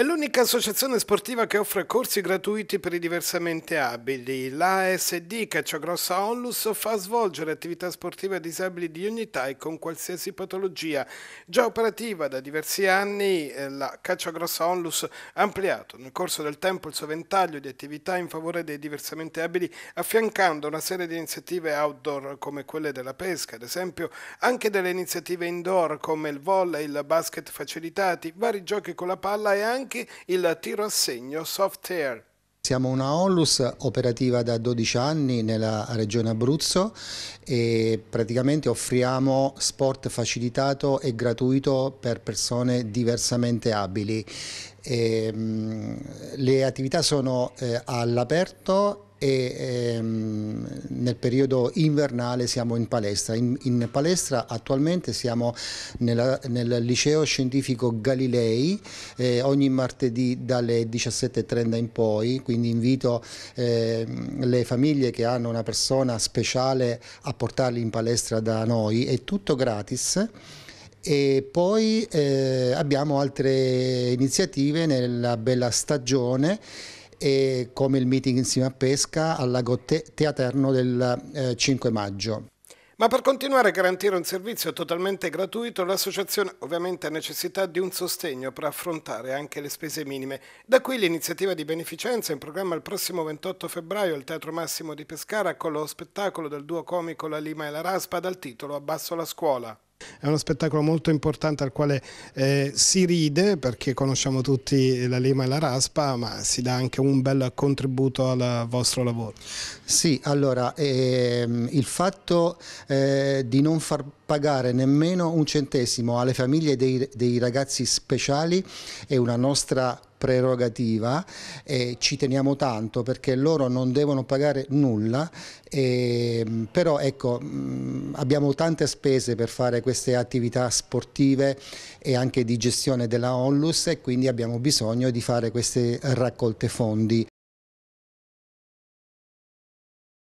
È l'unica associazione sportiva che offre corsi gratuiti per i diversamente abili. L'ASD Cacciagrossa Onlus fa svolgere attività sportive a disabili di ogni età e con qualsiasi patologia. Già operativa da diversi anni, eh, la Cacciagrossa Onlus ha ampliato nel corso del tempo il suo ventaglio di attività in favore dei diversamente abili, affiancando una serie di iniziative outdoor come quelle della pesca, ad esempio anche delle iniziative indoor come il volley, il basket facilitati, vari giochi con la palla e anche anche il tiro a segno soft air. Siamo una Onlus operativa da 12 anni nella regione Abruzzo e praticamente offriamo sport facilitato e gratuito per persone diversamente abili. E, ehm, mh, le attività sono eh, all'aperto e ehm, nel periodo invernale siamo in palestra. In, in palestra attualmente siamo nella, nel liceo scientifico Galilei eh, ogni martedì dalle 17.30 in poi, quindi invito eh, le famiglie che hanno una persona speciale a portarli in palestra da noi, è tutto gratis e poi eh, abbiamo altre iniziative nella bella stagione e come il meeting insieme a Pesca al lago Te Teaterno del eh, 5 maggio. Ma per continuare a garantire un servizio totalmente gratuito, l'associazione ovviamente ha necessità di un sostegno per affrontare anche le spese minime. Da qui l'iniziativa di beneficenza in programma il prossimo 28 febbraio al Teatro Massimo di Pescara con lo spettacolo del duo comico La Lima e la Raspa dal titolo Abbasso la scuola. È uno spettacolo molto importante al quale eh, si ride perché conosciamo tutti la lima e la raspa, ma si dà anche un bel contributo al vostro lavoro. Sì, allora ehm, il fatto eh, di non far pagare nemmeno un centesimo alle famiglie dei, dei ragazzi speciali è una nostra prerogativa e ci teniamo tanto perché loro non devono pagare nulla, e, mm, però ecco, mm, abbiamo tante spese per fare queste attività sportive e anche di gestione della Onlus e quindi abbiamo bisogno di fare queste raccolte fondi.